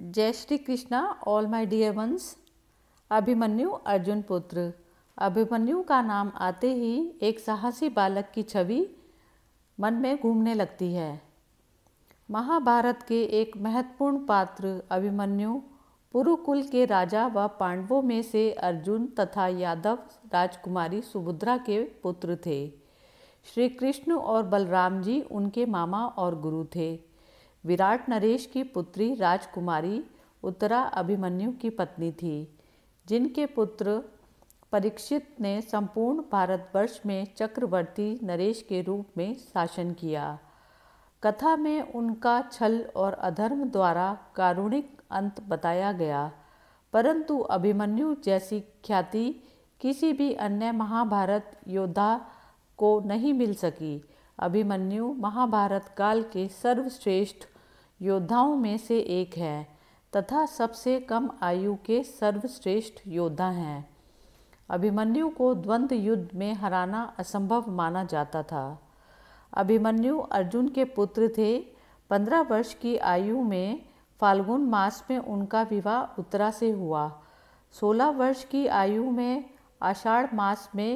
जय Shri Krishna all my dear once Abhimanyu Arjun पुत्र अभिमन्यु का नाम आते ही एक साहसी बालक की छवि मन में घूमने लगती है महाभारत के एक महत्वपूर्ण पात्र अभिमन्यु पुरुकुल के राजा व पांडवों में से अर्जुन तथा यादव राजकुमारी सुभद्रा के पुत्र थे श्री कृष्ण और बलराम जी उनके मामा और गुरु थे विराट नरेश की पुत्री राजकुमारी उत्तरा अभिमन्यु की पत्नी थी जिनके पुत्र परीक्षित ने संपूर्ण भारतवर्ष में चक्रवर्ती नरेश के रूप में शासन किया कथा में उनका छल और अधर्म द्वारा कारुणिक अंत बताया गया परंतु अभिमन्यु जैसी ख्याति किसी भी अन्य महाभारत योद्धा को नहीं मिल सकी अभिमन्यु महाभारत काल के सर्वश्रेष्ठ योद्धाओं में से एक है तथा सबसे कम आयु के सर्वश्रेष्ठ योद्धा हैं अभिमन्यु को द्वंद्व युद्ध में हराना असंभव माना जाता था अभिमन्यु अर्जुन के पुत्र थे पंद्रह वर्ष की आयु में फाल्गुन मास में उनका विवाह उत्तरा से हुआ सोलह वर्ष की आयु में आषाढ़ मास में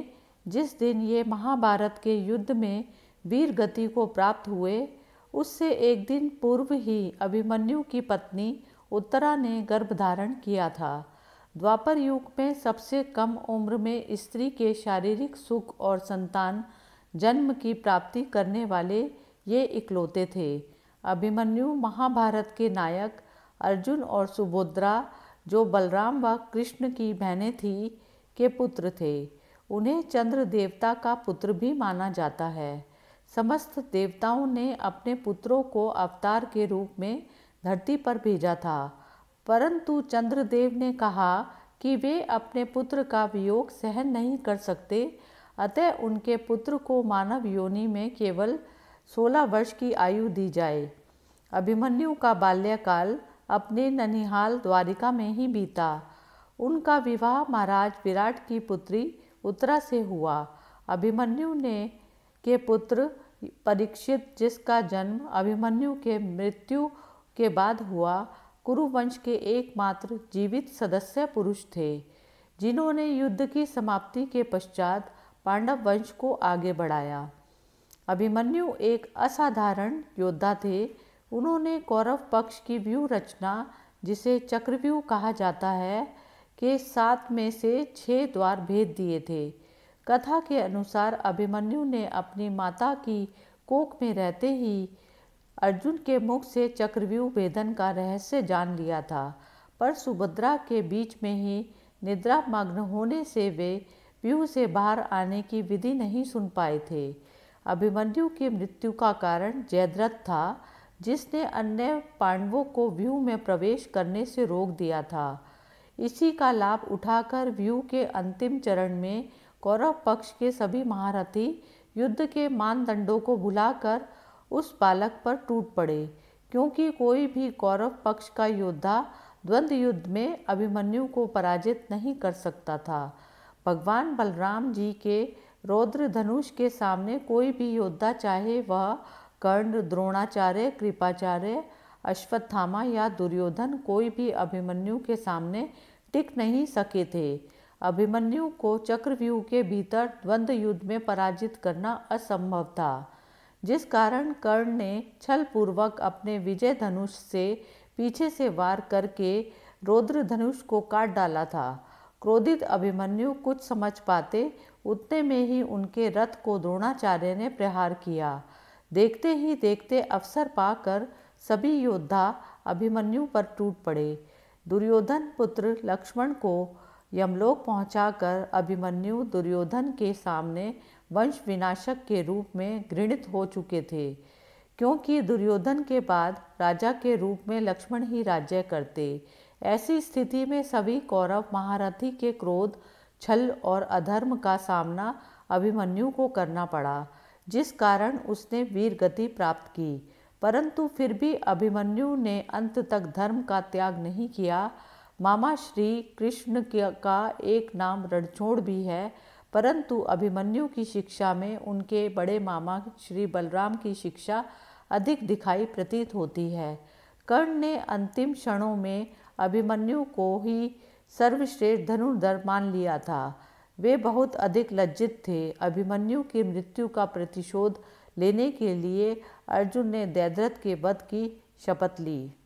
जिस दिन ये महाभारत के युद्ध में वीर गति को प्राप्त हुए उससे एक दिन पूर्व ही अभिमन्यु की पत्नी उत्तरा ने गर्भधारण किया था द्वापर युग में सबसे कम उम्र में स्त्री के शारीरिक सुख और संतान जन्म की प्राप्ति करने वाले ये इकलौते थे अभिमन्यु महाभारत के नायक अर्जुन और सुभद्रा जो बलराम व कृष्ण की बहनें थीं के पुत्र थे उन्हें चंद्र देवता का पुत्र भी माना जाता है समस्त देवताओं ने अपने पुत्रों को अवतार के रूप में धरती पर भेजा था परंतु चंद्रदेव ने कहा कि वे अपने पुत्र का वियोग सहन नहीं कर सकते अतः उनके पुत्र को मानव योनि में केवल 16 वर्ष की आयु दी जाए अभिमन्यु का बाल्यकाल अपने ननिहाल द्वारिका में ही बीता उनका विवाह महाराज विराट की पुत्री उत्तरा से हुआ अभिमन्यु ने के पुत्र परीक्षित जिसका जन्म अभिमन्यु के मृत्यु के बाद हुआ कुरुवंश के एकमात्र जीवित सदस्य पुरुष थे जिन्होंने युद्ध की समाप्ति के पश्चात पांडव वंश को आगे बढ़ाया अभिमन्यु एक असाधारण योद्धा थे उन्होंने कौरव पक्ष की व्यूह रचना जिसे चक्रव्यूह कहा जाता है के सात में से छः द्वार भेद दिए थे कथा के अनुसार अभिमन्यु ने अपनी माता की कोख में रहते ही अर्जुन के मुख से चक्रव्यूह भेदन का रहस्य जान लिया था पर सुभद्रा के बीच में ही निद्रा मग्न होने से वे व्यूह से बाहर आने की विधि नहीं सुन पाए थे अभिमन्यु की मृत्यु का कारण जयद्रथ था जिसने अन्य पांडवों को व्यूह में प्रवेश करने से रोक दिया था इसी का लाभ उठाकर व्यूह के अंतिम चरण में कौरव पक्ष के सभी महारथी युद्ध के मानदंडों को भुलाकर उस बालक पर टूट पड़े क्योंकि कोई भी कौरव पक्ष का योद्धा द्वंद्व युद्ध में अभिमन्यु को पराजित नहीं कर सकता था भगवान बलराम जी के रौद्र धनुष के सामने कोई भी योद्धा चाहे वह कर्ण द्रोणाचार्य कृपाचार्य अश्वत्थामा या दुर्योधन कोई भी अभिमन्यु के सामने टिक नहीं सके थे अभिमन्यु को चक्रव्यूह के भीतर द्वंद्व युद्ध में पराजित करना असंभव था जिस कारण कर्ण ने छल पूर्वक अपने विजय धनुष से पीछे से वार करके रौद्र धनुष को काट डाला था क्रोधित अभिमन्यु कुछ समझ पाते उतने में ही उनके रथ को द्रोणाचार्य ने प्रहार किया देखते ही देखते अवसर पाकर सभी योद्धा अभिमन्यु पर टूट पड़े दुर्योधन पुत्र लक्ष्मण को यमलोक पहुंचाकर अभिमन्यु दुर्योधन के सामने वंश विनाशक के रूप में घृणित हो चुके थे क्योंकि दुर्योधन के बाद राजा के रूप में लक्ष्मण ही राज्य करते ऐसी स्थिति में सभी कौरव महारथी के क्रोध छल और अधर्म का सामना अभिमन्यु को करना पड़ा जिस कारण उसने वीर गति प्राप्त की परंतु फिर भी अभिमन्यु ने अंत तक धर्म का त्याग नहीं किया मामा श्री कृष्ण का एक नाम रणछोड़ भी है परंतु अभिमन्यु की शिक्षा में उनके बड़े मामा श्री बलराम की शिक्षा अधिक दिखाई प्रतीत होती है कर्ण ने अंतिम क्षणों में अभिमन्यु को ही सर्वश्रेष्ठ धनुर्धर मान लिया था वे बहुत अधिक लज्जित थे अभिमन्यु की मृत्यु का प्रतिशोध लेने के लिए अर्जुन ने दैदरथ के वध की शपथ ली